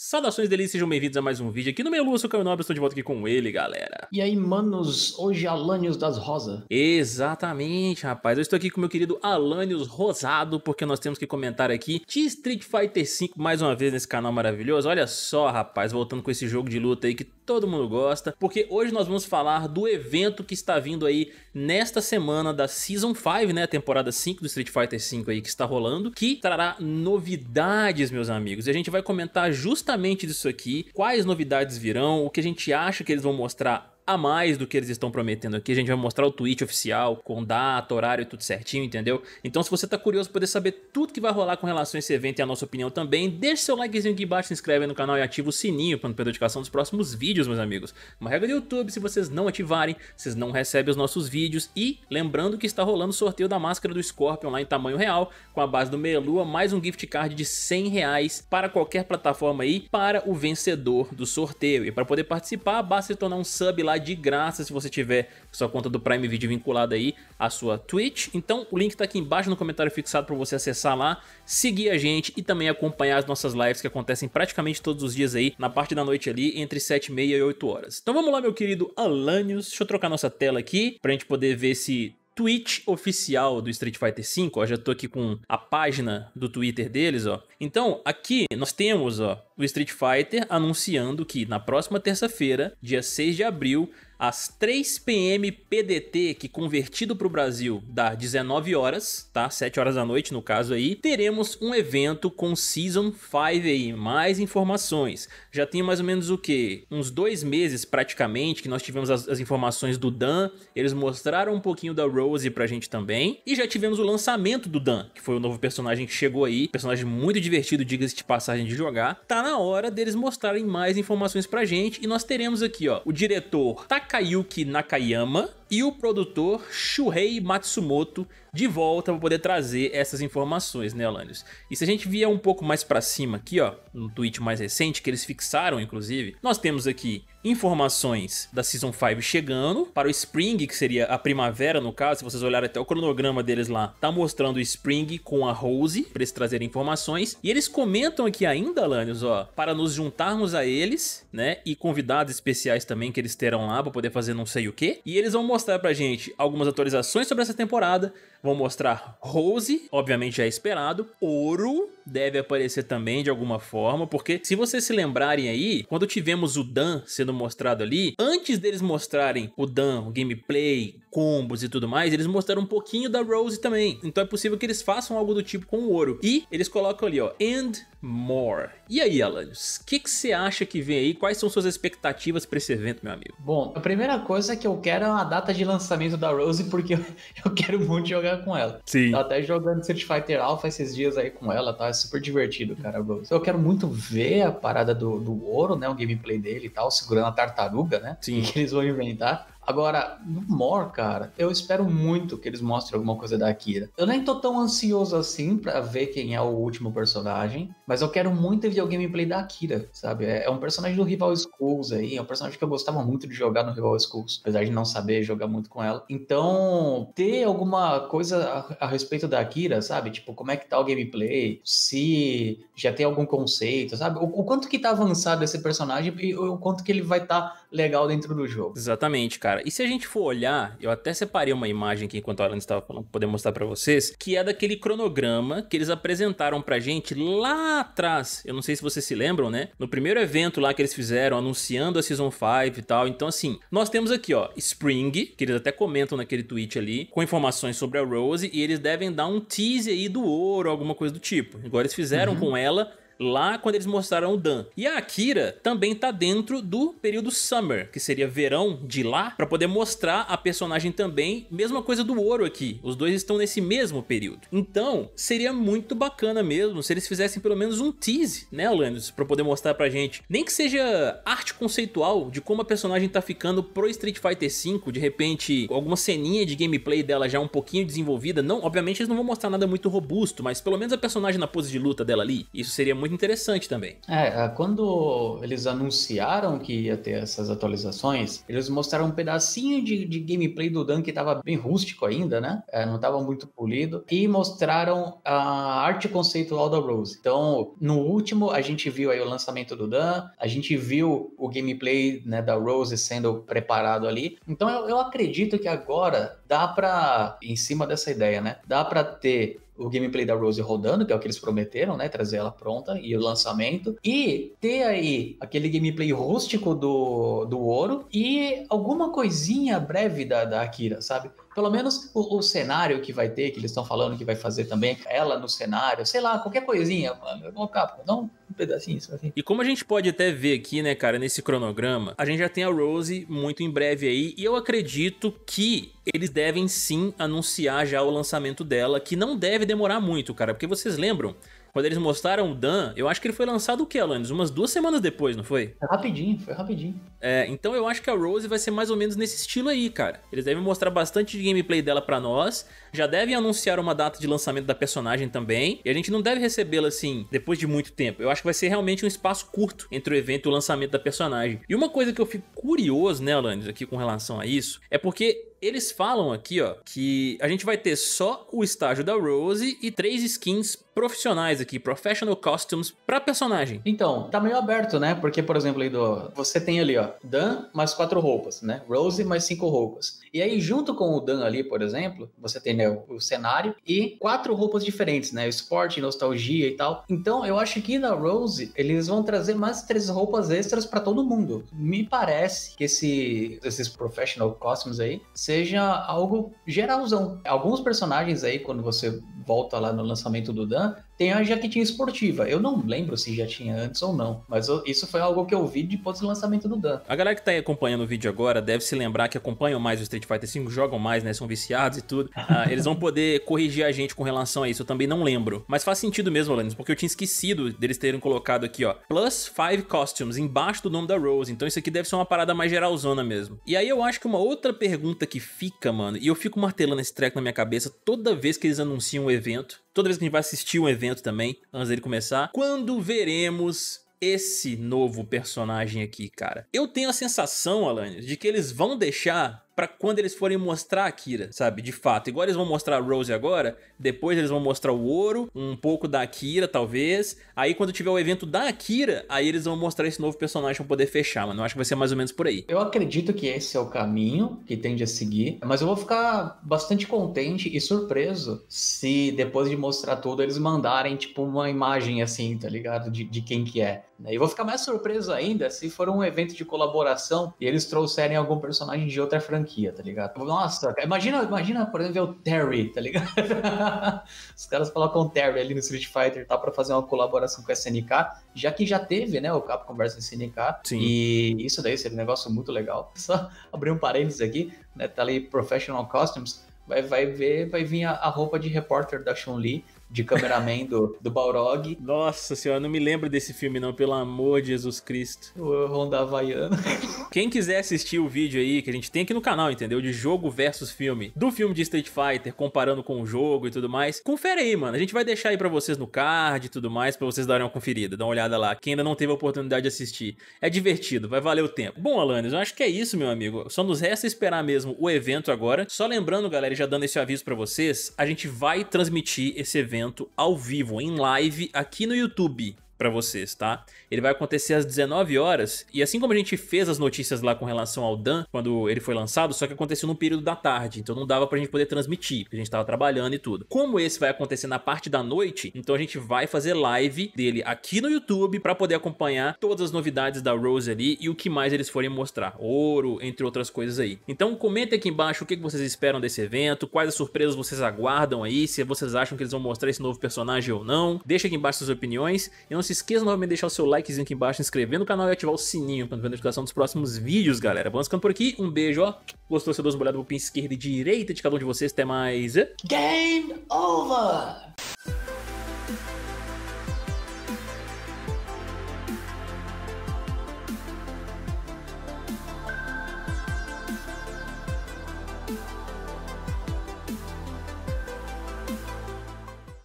Saudações delícias, sejam bem-vindos a mais um vídeo aqui no Meu Lua, sou o Caio Nobre, estou de volta aqui com ele, galera. E aí, manos, hoje é Alanios das Rosa. Exatamente, rapaz, eu estou aqui com meu querido Alanios Rosado, porque nós temos que comentar aqui de Street Fighter V mais uma vez nesse canal maravilhoso. Olha só, rapaz, voltando com esse jogo de luta aí que todo mundo gosta, porque hoje nós vamos falar do evento que está vindo aí nesta semana da Season 5, né, a temporada 5 do Street Fighter V aí que está rolando, que trará novidades, meus amigos, e a gente vai comentar justamente justamente disso aqui, quais novidades virão, o que a gente acha que eles vão mostrar a mais do que eles estão prometendo aqui. A gente vai mostrar o tweet oficial, com data, horário, tudo certinho, entendeu? Então se você tá curioso poder saber tudo que vai rolar com relação a esse evento e a nossa opinião também, deixa seu likezinho aqui embaixo, se inscreve no canal e ativa o sininho para não perder a notificação dos próximos vídeos, meus amigos. Uma regra do YouTube, se vocês não ativarem, vocês não recebem os nossos vídeos. E lembrando que está rolando o sorteio da máscara do Scorpion lá em tamanho real, com a base do Melua mais um gift card de 100 reais para qualquer plataforma aí, para o vencedor do sorteio. E para poder participar, basta se tornar um sub lá de graça se você tiver sua conta do Prime Video vinculada aí à sua Twitch. Então o link tá aqui embaixo no comentário fixado para você acessar lá, seguir a gente e também acompanhar as nossas lives que acontecem praticamente todos os dias aí, na parte da noite ali, entre 7 e meia e 8 horas. Então vamos lá, meu querido Alanios, deixa eu trocar nossa tela aqui pra gente poder ver se Twitch oficial do Street Fighter V, ó, já tô aqui com a página do Twitter deles, ó. Então, aqui nós temos, ó, o Street Fighter anunciando que na próxima terça-feira, dia 6 de abril, às 3 p.m. PDT, que convertido para o Brasil dá 19 horas, tá? 7 horas da noite no caso aí, teremos um evento com Season 5 aí, mais informações. Já tem mais ou menos o que? Uns dois meses praticamente que nós tivemos as, as, informações do Dan, eles mostraram um pouquinho da Rose pra gente também, e já tivemos o lançamento do Dan, que foi o novo personagem que chegou aí, personagem muito divertido, diga-se de passagem de jogar. Tá na hora deles mostrarem mais informações pra gente, e nós teremos aqui, ó, o diretor Takayuki Nakayama e o produtor Shuhei Matsumoto de volta para poder trazer essas informações, né, Alanios? E se a gente vier um pouco mais para cima aqui, ó, no tweet mais recente que eles fixaram, inclusive, nós temos aqui informações da Season 5 chegando para o Spring, que seria a primavera no caso, se vocês olharem até o cronograma deles lá, tá mostrando o Spring com a Rose para eles trazerem informações. E eles comentam aqui ainda, Alanios, ó, para nos juntarmos a eles, né, e convidados especiais também que eles terão lá para poder fazer não sei o que. E eles vão mostrar mostrar pra gente algumas atualizações sobre essa temporada, Vão mostrar Rose, obviamente já é esperado. Ouro deve aparecer também de alguma forma, porque se vocês se lembrarem aí, quando tivemos o Dan sendo mostrado ali, antes deles mostrarem o Dan, o gameplay, combos e tudo mais, eles mostraram um pouquinho da Rose também. Então é possível que eles façam algo do tipo com o ouro. E eles colocam ali, ó, and more. E aí, Alanis, o que você acha que vem aí? Quais são suas expectativas para esse evento, meu amigo? Bom, a primeira coisa é que eu quero é a data de lançamento da Rose, porque eu quero muito jogar jogar com ela. Sim. Tá até jogando Street Fighter Alpha esses dias aí com ela, tá? É super divertido, cara. Eu quero muito ver a parada do, do ouro, né? O gameplay dele e tal, segurando a tartaruga, né? Sim. Que eles vão inventar. Agora, no More, cara, eu espero muito que eles mostrem alguma coisa da Akira. Eu nem tô tão ansioso assim para ver quem é o último personagem, mas eu quero muito ver o gameplay da Akira, sabe? É, é um personagem do Rival Schools aí, é um personagem que eu gostava muito de jogar no Rival Schools, apesar de não saber jogar muito com ela. Então, ter alguma coisa a, a respeito da Akira, sabe? Tipo, como é que tá o gameplay, se já tem algum conceito, sabe? O, o quanto que tá avançado esse personagem e o quanto que ele vai estar tá legal dentro do jogo. Exatamente, cara cara. E se a gente for olhar, eu até separei uma imagem aqui enquanto a Alan estava falando, poder mostrar para vocês, que é daquele cronograma que eles apresentaram pra gente lá atrás. Eu não sei se vocês se lembram, né? No primeiro evento lá que eles fizeram, anunciando a Season 5 e tal. Então, assim, nós temos aqui, ó, Spring, que eles até comentam naquele tweet ali, com informações sobre a Rose, e eles devem dar um tease aí do ouro, alguma coisa do tipo. Agora eles fizeram uhum. com ela lá quando eles mostraram o Dan. E a Akira também tá dentro do período Summer, que seria verão de lá, para poder mostrar a personagem também. Mesma coisa do Ouro aqui, os dois estão nesse mesmo período. Então, seria muito bacana mesmo se eles fizessem pelo menos um tease, né, Alanis, para poder mostrar pra gente. Nem que seja arte conceitual de como a personagem tá ficando pro Street Fighter V, de repente, alguma ceninha de gameplay dela já um pouquinho desenvolvida. Não, obviamente eles não vão mostrar nada muito robusto, mas pelo menos a personagem na pose de luta dela ali, isso seria muito muito interessante também. É, é, quando eles anunciaram que ia ter essas atualizações, eles mostraram um pedacinho de, de gameplay do Dan que estava bem rústico ainda, né? É, não estava muito polido. E mostraram a arte conceitual da Rose. Então, no último, a gente viu aí o lançamento do Dan, a gente viu o gameplay né, da Rose sendo preparado ali. Então, eu, eu acredito que agora dá para, em cima dessa ideia, né? Dá para ter o gameplay da Rose rodando, que é o que eles prometeram, né? Trazer ela pronta e o lançamento. E ter aí aquele gameplay rústico do, do ouro e alguma coisinha breve da, da Akira, sabe? Pelo menos o, o cenário que vai ter, que eles estão falando que vai fazer também, ela no cenário, sei lá, qualquer coisinha, mano. Capcom, não pedacinho só assim. E como a gente pode até ver aqui, né, cara, nesse cronograma, a gente já tem a Rose muito em breve aí. E eu acredito que eles devem sim anunciar já o lançamento dela, que não deve demorar muito, cara. Porque vocês lembram quando eles mostraram o Dan, eu acho que ele foi lançado o que, Alanis? Umas duas semanas depois, não foi? rapidinho, foi rapidinho. É, então eu acho que a Rose vai ser mais ou menos nesse estilo aí, cara. Eles devem mostrar bastante de gameplay dela para nós, já devem anunciar uma data de lançamento da personagem também, e a gente não deve recebê-la assim depois de muito tempo. Eu acho que vai ser realmente um espaço curto entre o evento e o lançamento da personagem. E uma coisa que eu fico curioso, né, Alanis, aqui com relação a isso, é porque eles falam aqui, ó, que a gente vai ter só o estágio da Rose e três skins profissionais aqui, professional costumes para personagem. Então, tá meio aberto, né? Porque, por exemplo, aí do você tem ali, ó, Dan mais quatro roupas, né? Rose mais cinco roupas. E aí, junto com o Dan ali, por exemplo, você tem né, o, o cenário e quatro roupas diferentes, né? Esporte, nostalgia e tal. Então, eu acho que na Rose eles vão trazer mais três roupas extras para todo mundo. Me parece que esse, esses professional costumes aí seja algo geralzão. Alguns personagens aí, quando você volta lá no lançamento do Dan, tem a jaquetinha esportiva. Eu não lembro se já tinha antes ou não, mas eu, isso foi algo que eu vi depois do lançamento do Dan. A galera que tá aí acompanhando o vídeo agora deve se lembrar que acompanha mais o Street Fighter V jogam mais, né? São viciados e tudo. Ah, eles vão poder corrigir a gente com relação a isso. Eu também não lembro. Mas faz sentido mesmo, Alanis, porque eu tinha esquecido deles terem colocado aqui, ó. Plus Five Costumes, embaixo do nome da Rose. Então isso aqui deve ser uma parada mais geralzona mesmo. E aí eu acho que uma outra pergunta que fica, mano, e eu fico martelando esse treco na minha cabeça toda vez que eles anunciam um evento, toda vez que a gente vai assistir um evento também, antes dele começar, quando veremos esse novo personagem aqui, cara? Eu tenho a sensação, Alanis, de que eles vão deixar para quando eles forem mostrar a Kira, sabe? De fato. Igual eles vão mostrar a Rose agora, depois eles vão mostrar o ouro, um pouco da Kira, talvez. Aí quando tiver o evento da Akira, aí eles vão mostrar esse novo personagem pra poder fechar, mano. Eu acho que vai ser mais ou menos por aí. Eu acredito que esse é o caminho que tende a seguir, mas eu vou ficar bastante contente e surpreso se depois de mostrar tudo eles mandarem, tipo, uma imagem assim, tá ligado? De, de quem que é. Né? E vou ficar mais surpreso ainda se for um evento de colaboração e eles trouxerem algum personagem de outra franquia franquia, tá ligado? Nossa, imagina, imagina, por exemplo, o Terry, tá ligado? Os caras colocam com o Terry ali no Street Fighter tá, para fazer uma colaboração com a SNK, já que já teve, né, o Capcom vs SNK. Sim. E isso daí seria um negócio muito legal. Só abrir um parênteses aqui, né? Tá ali Professional Costumes. Vai, vai ver, vai vir a, a roupa de repórter da Chun-Li de cameraman do, do Balrog. Nossa senhora, não me lembro desse filme não, pelo amor de Jesus Cristo. O Honda Havaiana. Quem quiser assistir o vídeo aí, que a gente tem aqui no canal, entendeu? De jogo versus filme. Do filme de Street Fighter, comparando com o jogo e tudo mais. Confere aí, mano. A gente vai deixar aí pra vocês no card e tudo mais, pra vocês darem uma conferida. Dá uma olhada lá. Quem ainda não teve a oportunidade de assistir. É divertido, vai valer o tempo. Bom, Alanis, eu acho que é isso, meu amigo. Só nos resta esperar mesmo o evento agora. Só lembrando, galera, já dando esse aviso pra vocês, a gente vai transmitir esse evento evento ao vivo, em live, aqui no YouTube para vocês, tá? Ele vai acontecer às 19 horas e assim como a gente fez as notícias lá com relação ao Dan quando ele foi lançado, só que aconteceu num período da tarde, então não dava pra gente poder transmitir, porque a gente tava trabalhando e tudo. Como esse vai acontecer na parte da noite, então a gente vai fazer live dele aqui no YouTube para poder acompanhar todas as novidades da Rose ali e o que mais eles forem mostrar, ouro, entre outras coisas aí. Então comenta aqui embaixo o que vocês esperam desse evento, quais as surpresas vocês aguardam aí, se vocês acham que eles vão mostrar esse novo personagem ou não. Deixa aqui embaixo suas opiniões e não se se esqueça novamente de deixar o seu likezinho aqui embaixo, se inscrever no canal e ativar o sininho para não ver notificação dos próximos vídeos, galera. Vamos ficando por aqui. Um beijo, ó. Gostou, seu olhada, molhado, pupim esquerda e direita de cada um de vocês. Até mais. Game over!